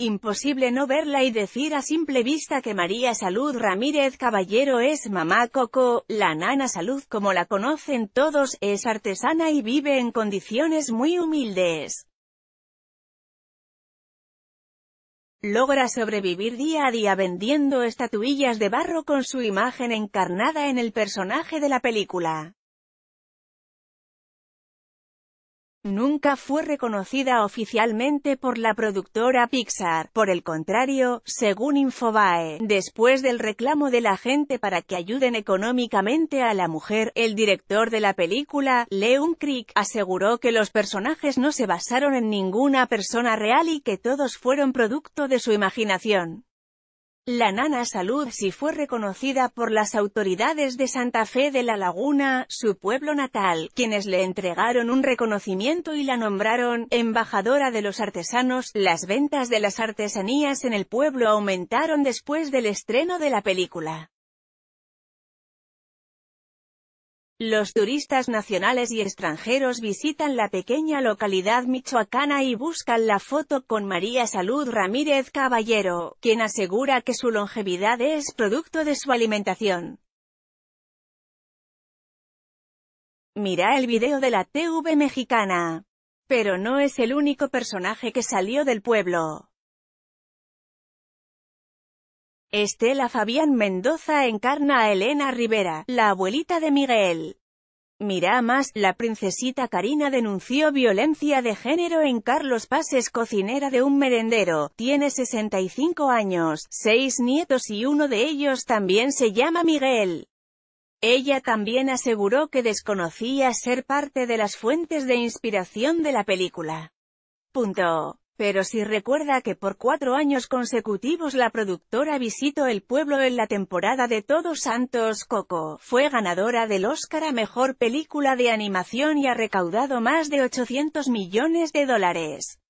Imposible no verla y decir a simple vista que María Salud Ramírez Caballero es mamá Coco, la nana Salud como la conocen todos, es artesana y vive en condiciones muy humildes. Logra sobrevivir día a día vendiendo estatuillas de barro con su imagen encarnada en el personaje de la película. Nunca fue reconocida oficialmente por la productora Pixar, por el contrario, según Infobae, después del reclamo de la gente para que ayuden económicamente a la mujer, el director de la película, Leon Crick, aseguró que los personajes no se basaron en ninguna persona real y que todos fueron producto de su imaginación. La nana Salud si fue reconocida por las autoridades de Santa Fe de la Laguna, su pueblo natal, quienes le entregaron un reconocimiento y la nombraron embajadora de los artesanos. Las ventas de las artesanías en el pueblo aumentaron después del estreno de la película. Los turistas nacionales y extranjeros visitan la pequeña localidad michoacana y buscan la foto con María Salud Ramírez Caballero, quien asegura que su longevidad es producto de su alimentación. Mira el video de la TV mexicana. Pero no es el único personaje que salió del pueblo. Estela Fabián Mendoza encarna a Elena Rivera, la abuelita de Miguel. Mirá más, la princesita Karina denunció violencia de género en Carlos Pases cocinera de un merendero, tiene 65 años, 6 nietos y uno de ellos también se llama Miguel. Ella también aseguró que desconocía ser parte de las fuentes de inspiración de la película. Punto. Pero si recuerda que por cuatro años consecutivos la productora visitó el pueblo en la temporada de Todos Santos Coco, fue ganadora del Oscar a Mejor Película de Animación y ha recaudado más de 800 millones de dólares.